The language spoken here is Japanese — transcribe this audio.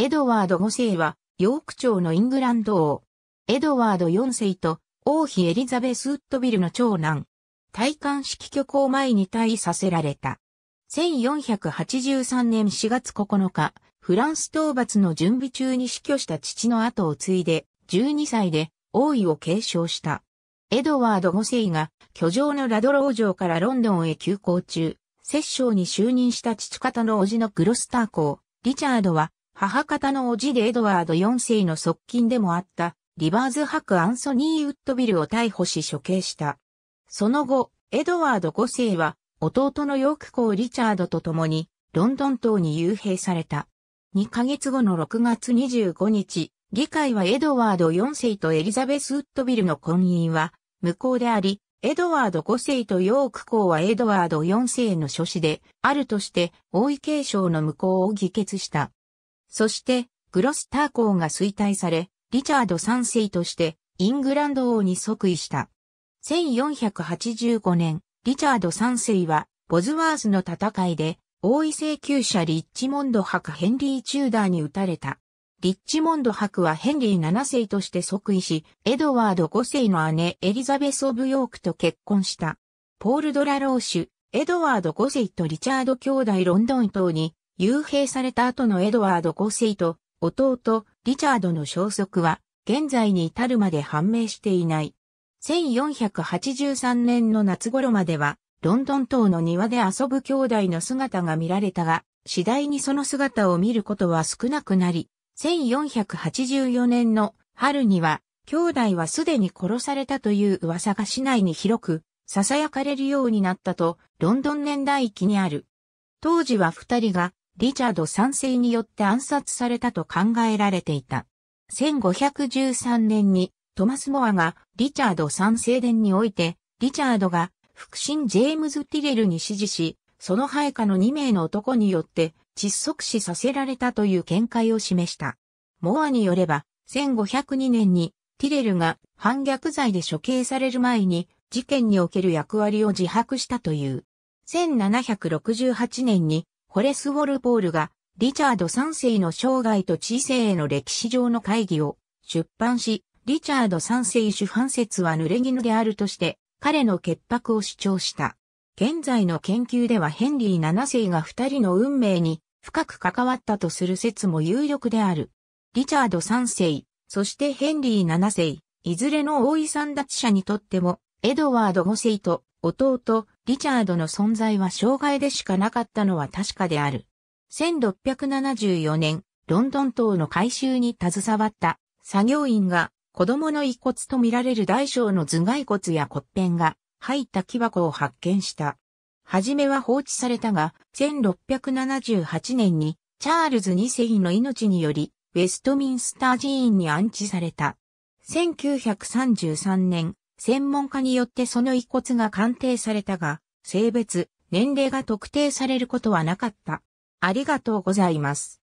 エドワード5世は、ヨーク朝のイングランド王。エドワード4世と、王妃エリザベス・ウッドビルの長男。戴冠式挙行前に退位させられた。1483年4月9日、フランス討伐の準備中に死去した父の後を継いで、12歳で王位を継承した。エドワード5世が、居城のラドロー城からロンドンへ急行中、摂政に就任した父方の叔父のグロスター公、リチャードは、母方の叔父でエドワード4世の側近でもあったリバーズ伯アンソニー・ウッドビルを逮捕し処刑した。その後、エドワード5世は弟のヨーク公リチャードと共にロンドン島に幽閉された。2ヶ月後の6月25日、議会はエドワード4世とエリザベス・ウッドビルの婚姻は無効であり、エドワード5世とヨーク公はエドワード4世の諸子であるとして王位継承の無効を議決した。そして、グロスター公が衰退され、リチャード3世として、イングランド王に即位した。1485年、リチャード3世は、ボズワースの戦いで、王位請求者リッチモンド博ヘンリー・チューダーに撃たれた。リッチモンド博はヘンリー7世として即位し、エドワード5世の姉エリザベス・オブ・ヨークと結婚した。ポール・ドラローシュ、エドワード5世とリチャード兄弟ロンドン島に幽閉された後のエドワード5世と弟リチャードの消息は現在に至るまで判明していない。1483年の夏頃まではロンドン島の庭で遊ぶ兄弟の姿が見られたが、次第にその姿を見ることは少なくなり、1484年の春には兄弟はすでに殺されたという噂が市内に広く囁かれるようになったとロンドン年代記にある。当時は二人がリチャード3世によって暗殺されたと考えられていた。1513年にトマス・モアがリチャード3世殿において、リチャードが腹心ジェームズ・ティレルに指示し、その配下の2名の男によって窒息死させられたという見解を示した。モアによれば、1502年にティレルが反逆罪で処刑される前に事件における役割を自白したという。1768年にコレスウォルポールが、リチャード3世の生涯と知性への歴史上の会議を出版し、リチャード3世主犯説は濡れ衣であるとして、彼の潔白を主張した。現在の研究ではヘンリー7世が2人の運命に深く関わったとする説も有力である。リチャード3世、そしてヘンリー7世、いずれの大井さん達者にとっても、エドワード5世と弟、リチャードの存在は障害でしかなかったのは確かである。1674年、ロンドン島の改修に携わった作業員が子供の遺骨と見られる大小の頭蓋骨や骨片が入った木箱を発見した。はじめは放置されたが、1678年にチャールズ2世の命により、ウェストミンスター寺院に安置された。1933年、専門家によってその遺骨が鑑定されたが、性別、年齢が特定されることはなかった。ありがとうございます。